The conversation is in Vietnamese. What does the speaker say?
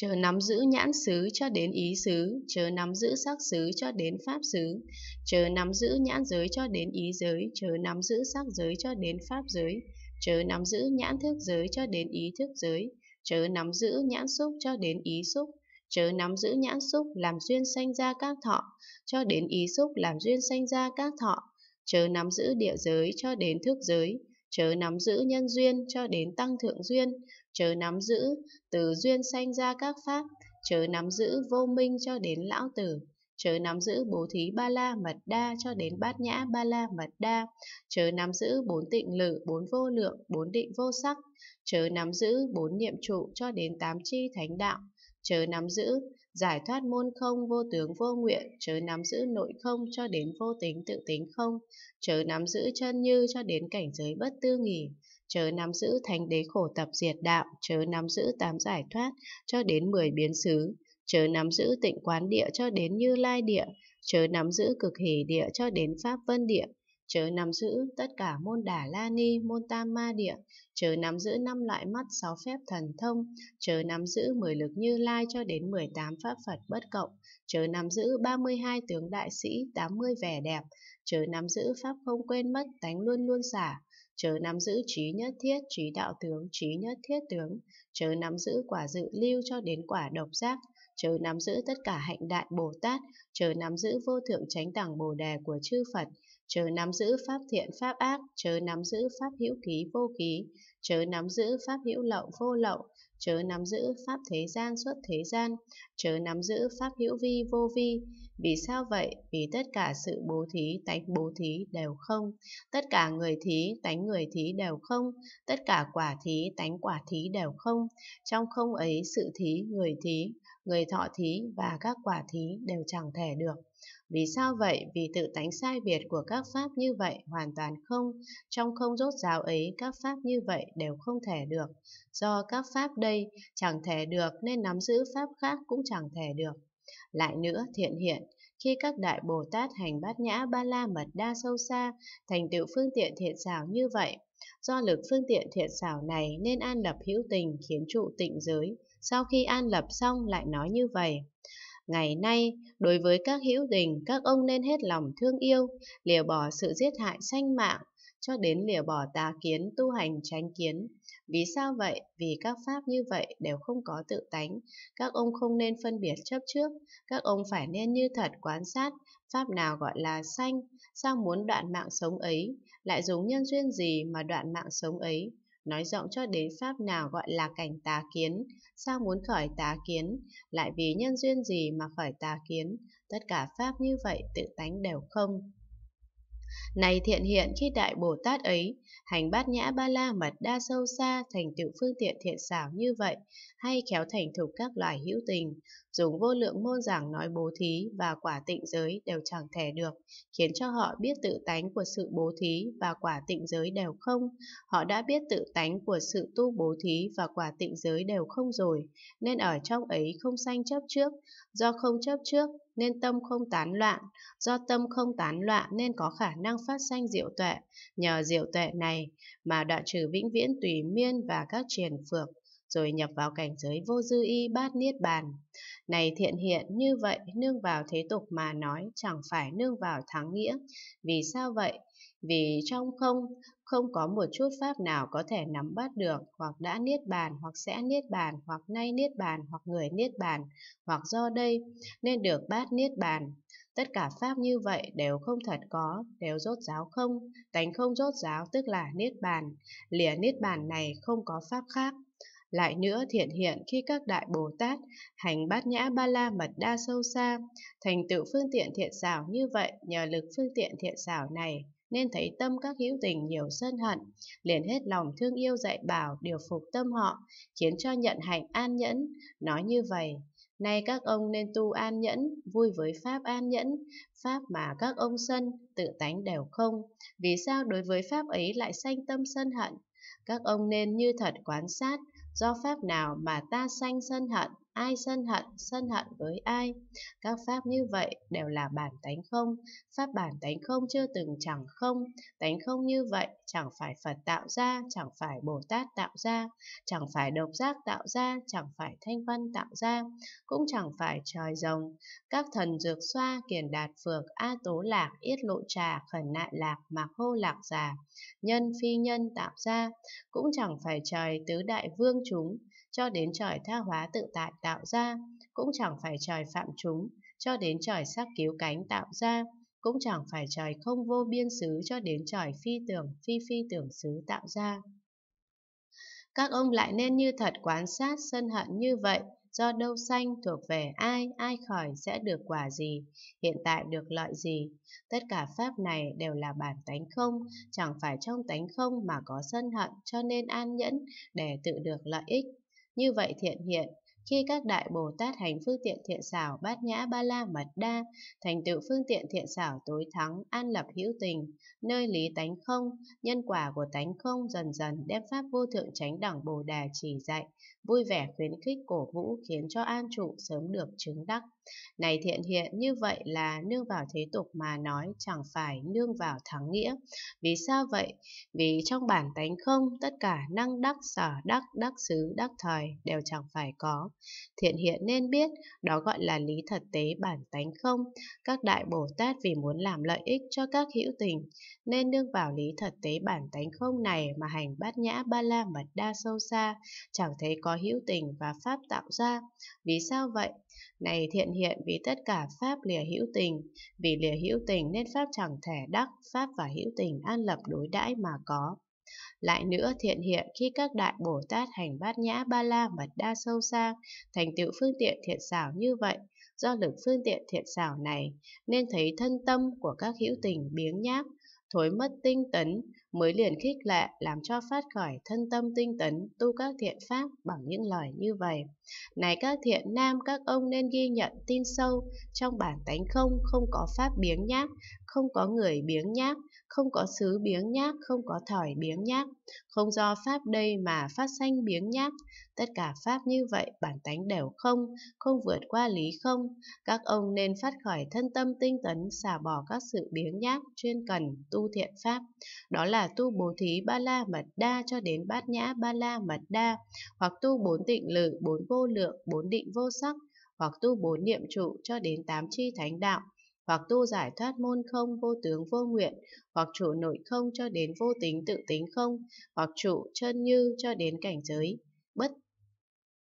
chớ nắm giữ nhãn xứ cho đến ý xứ, chớ nắm giữ sắc xứ cho đến pháp xứ, chớ nắm giữ nhãn giới cho đến ý giới, chớ nắm giữ sắc giới cho đến pháp giới, chớ nắm giữ nhãn thức giới cho đến ý thức giới, chớ nắm giữ nhãn xúc cho đến ý xúc, chớ nắm giữ nhãn xúc làm duyên sanh ra các thọ, cho đến ý xúc làm duyên sanh ra các thọ, chớ nắm giữ địa giới cho đến thức giới, chớ nắm giữ nhân duyên cho đến tăng thượng duyên, chớ nắm giữ từ duyên sanh ra các pháp, chớ nắm giữ vô minh cho đến lão tử, chớ nắm giữ bố thí ba la mật đa cho đến bát nhã ba la mật đa, chớ nắm giữ bốn tịnh lự, bốn vô lượng, bốn định vô sắc, chớ nắm giữ bốn niệm trụ cho đến tám chi thánh đạo, chớ nắm giữ, giải thoát môn không vô tướng vô nguyện, chớ nắm giữ nội không cho đến vô tính tự tính không, chớ nắm giữ chân như cho đến cảnh giới bất tư nghỉ, chớ nắm giữ thánh đế khổ tập diệt đạo, chớ nắm giữ tám giải thoát cho đến mười biến xứ, chớ nắm giữ tịnh quán địa cho đến như lai địa, chớ nắm giữ cực hỷ địa cho đến pháp vân địa, chớ nắm giữ tất cả môn Đà la ni, môn tam ma địa, chớ nắm giữ năm loại mắt, sáu phép thần thông, chớ nắm giữ mười lực như lai cho đến 18 pháp Phật bất cộng, chớ nắm giữ 32 tướng đại sĩ, 80 vẻ đẹp, chớ nắm giữ pháp không quên mất, tánh luôn luôn xả, chớ nắm giữ trí nhất thiết, trí đạo tướng, trí nhất thiết tướng, chớ nắm giữ quả dự lưu cho đến quả độc giác, chớ nắm giữ tất cả hạnh đại Bồ Tát, chớ nắm giữ vô thượng chánh đẳng Bồ Đề của chư Phật, chớ nắm giữ pháp thiện pháp ác, chớ nắm giữ pháp hữu ký vô ký, chớ nắm giữ pháp hữu lậu vô lậu, chớ nắm giữ pháp thế gian xuất thế gian, chớ nắm giữ pháp hữu vi vô vi. Vì sao vậy? Vì tất cả sự bố thí, tánh bố thí đều không, tất cả người thí, tánh người thí đều không, tất cả quả thí, tánh quả thí đều không. Trong không ấy sự thí, người thí, người thọ thí và các quả thí đều chẳng thể được. Vì sao vậy? Vì tự tánh sai biệt của các pháp như vậy hoàn toàn không, trong không rốt ráo ấy các pháp như vậy đều không thể được. Do các pháp đây chẳng thể được nên nắm giữ pháp khác cũng chẳng thể được. Lại nữa thiện hiện, khi các đại Bồ Tát hành bát nhã ba la mật đa sâu xa, thành tựu phương tiện thiện xảo như vậy, do lực phương tiện thiện xảo này nên an lập hữu tình khiến trụ tịnh giới, sau khi an lập xong lại nói như vậy. Ngày nay, đối với các hữu tình, các ông nên hết lòng thương yêu, liều bỏ sự giết hại sanh mạng, cho đến liều bỏ tà kiến, tu hành tránh kiến. Vì sao vậy? Vì các pháp như vậy đều không có tự tánh. Các ông không nên phân biệt chấp trước, các ông phải nên như thật quan sát, pháp nào gọi là sanh, sao muốn đoạn mạng sống ấy, lại dùng nhân duyên gì mà đoạn mạng sống ấy nói rộng cho đến pháp nào gọi là cảnh tà kiến, sao muốn khởi tà kiến, lại vì nhân duyên gì mà khởi tà kiến, tất cả pháp như vậy tự tánh đều không. Này thiện hiện khi Đại Bồ Tát ấy, hành bát nhã ba la mật đa sâu xa thành tựu phương tiện thiện xảo như vậy, hay khéo thành thục các loài hữu tình, dùng vô lượng môn giảng nói bố thí và quả tịnh giới đều chẳng thể được, khiến cho họ biết tự tánh của sự bố thí và quả tịnh giới đều không. Họ đã biết tự tánh của sự tu bố thí và quả tịnh giới đều không rồi, nên ở trong ấy không sanh chấp trước, do không chấp trước nên tâm không tán loạn, do tâm không tán loạn nên có khả năng phát sanh diệu tuệ, nhờ diệu tuệ này mà đoạn trừ vĩnh viễn tùy miên và các triền phược rồi nhập vào cảnh giới vô dư y bát niết bàn. Này thiện hiện như vậy, nương vào thế tục mà nói chẳng phải nương vào thắng nghĩa. Vì sao vậy? Vì trong không, không có một chút pháp nào có thể nắm bắt được hoặc đã niết bàn hoặc sẽ niết bàn hoặc nay niết bàn hoặc người niết bàn hoặc do đây nên được bát niết bàn tất cả pháp như vậy đều không thật có đều rốt giáo không tánh không rốt giáo tức là niết bàn lìa niết bàn này không có pháp khác lại nữa thiện hiện khi các đại Bồ Tát hành bát nhã ba la mật đa sâu xa, thành tựu phương tiện thiện xảo như vậy nhờ lực phương tiện thiện xảo này, nên thấy tâm các hữu tình nhiều sân hận, liền hết lòng thương yêu dạy bảo điều phục tâm họ, khiến cho nhận hạnh an nhẫn. Nói như vậy, nay các ông nên tu an nhẫn, vui với pháp an nhẫn, pháp mà các ông sân, tự tánh đều không. Vì sao đối với pháp ấy lại sanh tâm sân hận? Các ông nên như thật quán sát, do pháp nào mà ta sanh sân hận ai sân hận, sân hận với ai. Các pháp như vậy đều là bản tánh không, pháp bản tánh không chưa từng chẳng không, tánh không như vậy chẳng phải Phật tạo ra, chẳng phải Bồ Tát tạo ra, chẳng phải độc giác tạo ra, chẳng phải thanh văn tạo ra, cũng chẳng phải trời rồng. Các thần dược xoa, kiền đạt phược, a tố lạc, yết lộ trà, khẩn nại lạc, mạc hô lạc già, nhân phi nhân tạo ra, cũng chẳng phải trời tứ đại vương chúng, cho đến trời tha hóa tự tại tạo ra, cũng chẳng phải trời phạm chúng, cho đến trời sắc cứu cánh tạo ra, cũng chẳng phải trời không vô biên xứ cho đến trời phi tưởng, phi phi tưởng xứ tạo ra. Các ông lại nên như thật quán sát sân hận như vậy, do đâu xanh thuộc về ai, ai khỏi sẽ được quả gì, hiện tại được lợi gì. Tất cả pháp này đều là bản tánh không, chẳng phải trong tánh không mà có sân hận cho nên an nhẫn để tự được lợi ích. Như vậy thiện hiện khi các đại Bồ Tát hành phương tiện thiện xảo bát nhã ba la mật đa, thành tựu phương tiện thiện xảo tối thắng, an lập hữu tình, nơi lý tánh không, nhân quả của tánh không dần dần đem pháp vô thượng chánh đẳng Bồ Đà chỉ dạy, vui vẻ khuyến khích cổ vũ khiến cho an trụ sớm được chứng đắc. Này thiện hiện như vậy là nương vào thế tục mà nói chẳng phải nương vào thắng nghĩa. Vì sao vậy? Vì trong bản tánh không tất cả năng đắc, sở đắc, đắc xứ, đắc thời đều chẳng phải có. Thiện hiện nên biết, đó gọi là lý thật tế bản tánh không. Các đại Bồ Tát vì muốn làm lợi ích cho các hữu tình, nên nương vào lý thật tế bản tánh không này mà hành bát nhã ba la mật đa sâu xa, chẳng thấy có hữu tình và pháp tạo ra. Vì sao vậy? Này thiện hiện vì tất cả pháp lìa hữu tình, vì lìa hữu tình nên pháp chẳng thể đắc, pháp và hữu tình an lập đối đãi mà có. Lại nữa thiện hiện khi các đại Bồ Tát hành bát nhã ba la mật đa sâu xa thành tựu phương tiện thiện xảo như vậy, do lực phương tiện thiện xảo này, nên thấy thân tâm của các hữu tình biếng nhác, thối mất tinh tấn, mới liền khích lệ làm cho phát khởi thân tâm tinh tấn tu các thiện pháp bằng những lời như vậy. Này các thiện nam, các ông nên ghi nhận tin sâu, trong bản tánh không, không có pháp biếng nhác, không có người biếng nhác, không có xứ biếng nhác, không có thỏi biếng nhác, không do pháp đây mà phát sanh biếng nhác. Tất cả pháp như vậy bản tánh đều không, không vượt qua lý không. Các ông nên phát khởi thân tâm tinh tấn, xả bỏ các sự biếng nhác, chuyên cần, tu thiện pháp. Đó là là tu bố thí ba la mật đa cho đến bát nhã ba la mật đa, hoặc tu bốn tịnh lự, bốn vô lượng, bốn định vô sắc, hoặc tu bốn niệm trụ cho đến tám chi thánh đạo, hoặc tu giải thoát môn không vô tướng vô nguyện, hoặc trụ nội không cho đến vô tính tự tính không, hoặc trụ chân như cho đến cảnh giới, bất